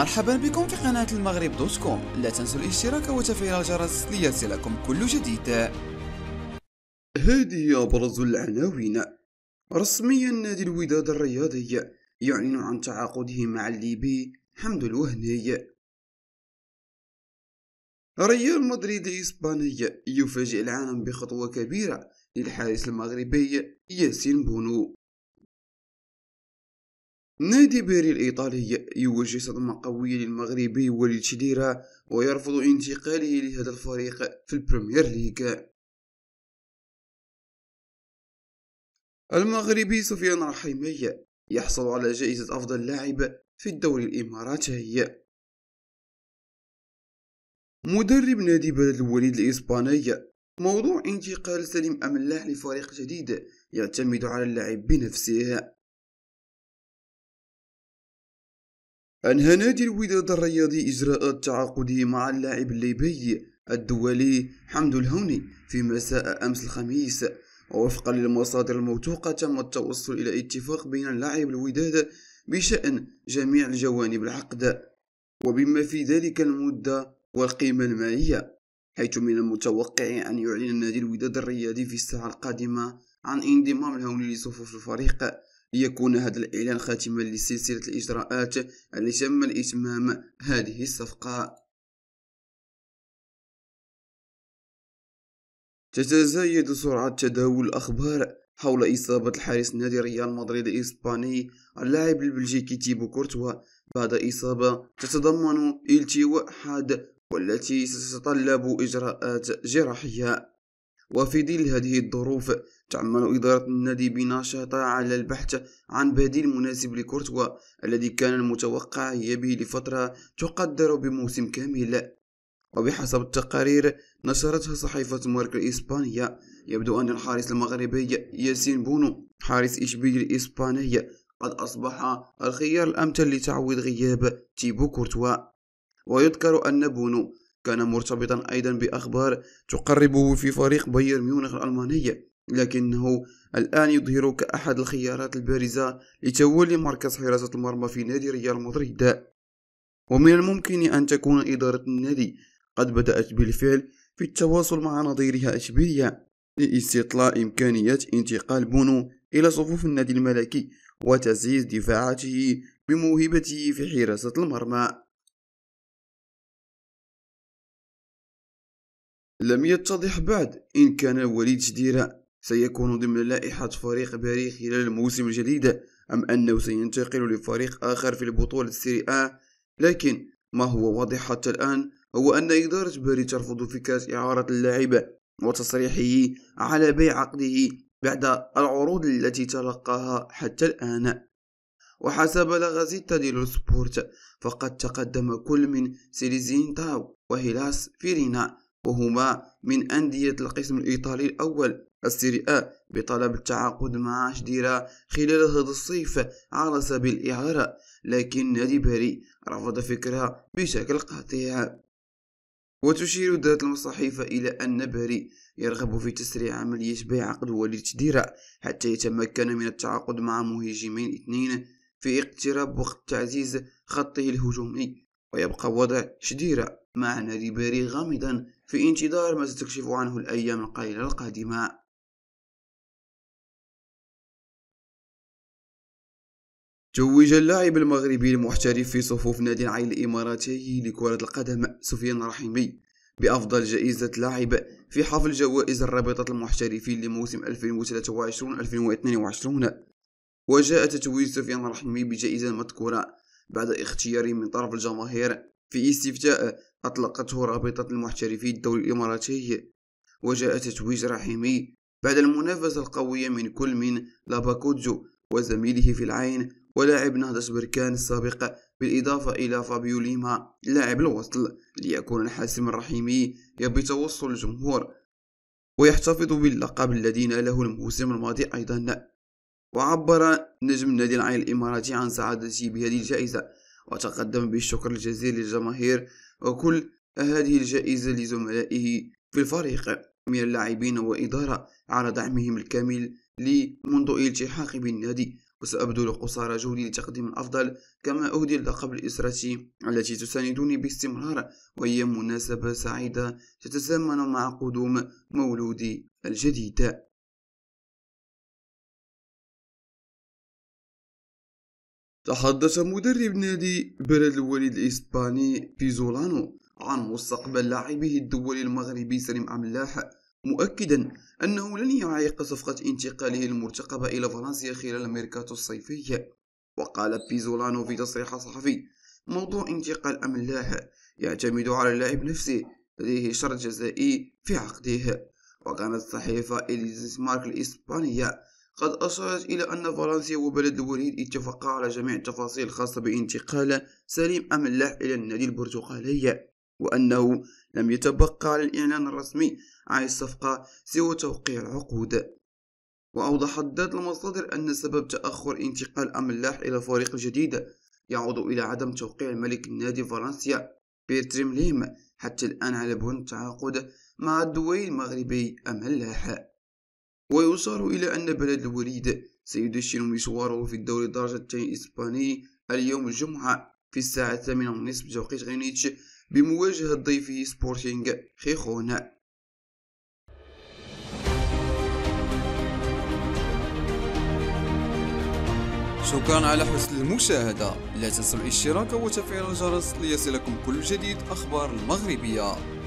مرحبا بكم في قناة المغرب دوت كوم لا تنسوا الاشتراك وتفعيل الجرس ليصلكم كل جديد هذه أبرز العناوين رسميا نادي الوداد الرياضي يعلن عن تعاقده مع الليبي حمد الوهني ريال مدريد الإسباني يفاجئ العالم بخطوة كبيرة للحارس المغربي ياسين بونو نادي باري الإيطالي يوجه صدمة قوية للمغربي وليد شديرة ويرفض انتقاله لهذا الفريق في البريمير ليغ المغربي سفيان رحيمي يحصل على جائزة أفضل لاعب في الدوري الإماراتي مدرب نادي بلد الوليد الإسباني موضوع انتقال سليم أملاح لفريق جديد يعتمد على اللاعب بنفسه أنهى نادي الوداد الرياضي إجراءات تعاقده مع اللاعب الليبي الدولي حمد الهوني في مساء أمس الخميس ووفقا للمصادر الموثوقة تم التوصل إلى اتفاق بين اللاعب الوداد بشأن جميع الجوانب العقد وبما في ذلك المدة والقيمة المالية حيث من المتوقع أن يعلن نادي الوداد الرياضي في الساعة القادمة عن انضمام الهوني لصفوف الفريق ليكون هذا الإعلان خاتما لسلسلة الإجراءات التي تم إتمام هذه الصفقة تتزايد سرعة تداول الأخبار حول إصابة الحارس نادي ريال مدريد الإسباني اللاعب البلجيكي تيبو كورتوا بعد إصابة تتضمن التواء حاد والتي ستتطلب إجراءات جراحية وفي ظل هذه الظروف تعمل إدارة النادي بنشاطة على البحث عن بديل مناسب لكورتوا الذي كان المتوقع يبي لفترة تقدر بموسم كامل وبحسب التقارير نشرتها صحيفة مارك الإسبانية يبدو أن الحارس المغربي ياسين بونو حارس إشبيلي الإسباني قد أصبح الخيار الأمثل لتعويض غياب تيبو كورتوا ويذكر أن بونو كان مرتبطا أيضا بأخبار تقربه في فريق بايرن ميونخ الألماني لكنه الآن يظهر كأحد الخيارات البارزة لتولي مركز حراسة المرمى في نادي ريال مدريد ومن الممكن أن تكون إدارة النادي قد بدأت بالفعل في التواصل مع نظيرها إشبيلية لاستطلاع إمكانيات انتقال بونو إلى صفوف النادي الملكي وتعزيز دفاعاته بموهبته في حراسة المرمى لم يتضح بعد إن كان وليد جديرة سيكون ضمن لائحة فريق باري خلال الموسم الجديد أم أنه سينتقل لفريق آخر في البطولة السيري آ لكن ما هو واضح حتى الآن هو أن إدارة باري ترفض فكرة إعارة اللاعب وتصريحه على بيع عقده بعد العروض التي تلقاها حتى الآن وحسب لاغازيتا ديلو سبورت فقد تقدم كل من سيليزين تاو وهيلاس فيرينا وهما من أندية القسم الإيطالي الأول أ بطلب التعاقد مع شديرة خلال هذا الصيف على سبيل الإعارة لكن نادي باري رفض فكرها بشكل قاطع وتشير ذات المصحيفة إلى أن باري يرغب في تسريع عملية بيع عقد وليد شديرة حتى يتمكن من التعاقد مع مهاجمين اثنين في اقتراب وقت تعزيز خطه الهجومي ويبقى وضع شديرة مع نادي باري غامضا في انتظار ما ستكشف عنه الأيام القليلة القادمة توج اللاعب المغربي المحترف في صفوف نادي العين الإماراتي لكرة القدم سفيان رحيمي بأفضل جائزة لاعب في حفل جوائز الرابطة المحترفين لموسم 2023-2022 وجاء تتويج سفيان الرحيمي بجائزة مذكورة بعد اختياره من طرف الجماهير في استفتاء أطلقته رابطة المحترفي الدولي الإماراتي وجاء تتويج رحيمي بعد المنافسة القوية من كل من لاباكوتزو وزميله في العين ولاعب نهضة بركان السابق بالإضافة إلى فابيو ليما لاعب الوصل ليكون الحاسم الرحيمي توصل الجمهور ويحتفظ باللقب الذي ناله الموسم الماضي أيضا وعبر نجم نادي العين الإماراتي عن سعادته بهذه الجائزة وتقدم بالشكر الجزيل للجماهير وكل هذه الجائزة لزملائه في الفريق من اللاعبين وإدارة على دعمهم الكامل لي منذ التحاقي بالنادي وسأبذل قصارى جهدي لتقديم الأفضل كما أهدي اللقب الإسرتي التي تساندني باستمرار وهي مناسبة سعيدة تتزامن مع قدوم مولودي الجديد تحدث مدرب نادي بلد الوليد الإسباني بيزولانو عن مستقبل لاعبه الدولي المغربي سليم أملاح مؤكدا أنه لن يعيق صفقة انتقاله المرتقبة إلى فرنسا خلال الميركاتو الصيفي وقال بيزولانو في تصريح صحفي موضوع انتقال أملاح يعتمد على اللاعب نفسه لديه شرط جزائي في عقده وكانت صحيفة إليزيس مارك الإسبانية قد أشارت إلى أن فرنسا وبلد الوليد اتفقا على جميع التفاصيل الخاصة بانتقال سليم أم الله إلى النادي البرتغالي وأنه لم يتبقى على الإعلان الرسمي عن الصفقة سوى توقيع العقود وأوضحت ذات المصادر أن سبب تأخر انتقال أملاح إلى الفريق الجديد يعود إلى عدم توقيع ملك النادي فرنسيا بيتر ليم حتى الآن على بون التعاقد مع الدوي المغربي أملاح ويشار إلى أن بلد الوليد سيدشن مشواره في الدوري الدرجة الثانية الإسباني اليوم الجمعة في الساعة الثامنة ونصف بتوقيت غرينيتش بمواجهة ضيفه سبورتينغ خيخون شكرا على حسن المشاهدة لا تنسوا الاشتراك وتفعيل الجرس ليصلكم كل جديد أخبار المغربية